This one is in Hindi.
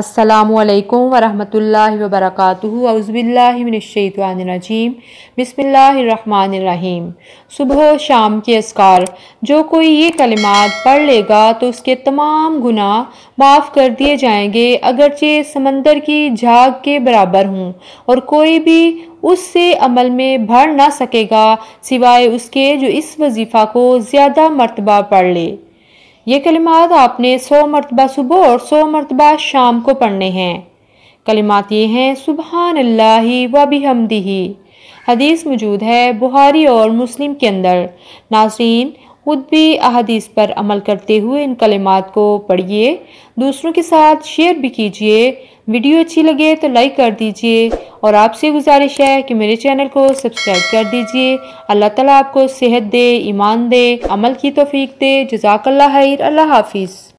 असलकम वरहमल वबरक अज़बिल्लाजीम बसमीम सुबह शाम के असकार जो कोई ये कलिमात पढ़ लेगा तो उसके तमाम गुना माफ़ कर दिए जाएंगे अगरचे समंदर की झाग के बराबर हूँ और कोई भी उससे अमल में भर ना सकेगा सिवाय उसके जो इस वजीफ़ा को ज़्यादा मरतबा पढ़ ले ये कलिमात आपने सौ मरतबा सुबह और सौ मरतबा शाम को पढ़ने हैं कलिमात ये हैं सुबहान अल्लाह वबी हमदी हदीस मौजूद है बुहारी और मुस्लिम के अंदर नाजरीन खुद भी अहदीस पर अमल करते हुए इन कलिमात को पढ़िए दूसरों के साथ शेयर भी कीजिए वीडियो अच्छी लगे तो लाइक कर दीजिए और आपसे गुजारिश है कि मेरे चैनल को सब्सक्राइब कर दीजिए अल्लाह ताला आपको सेहत दे ईमान दे अमल की तोफीक दे जजाकल्ला खैर अल्लाह हाफिज़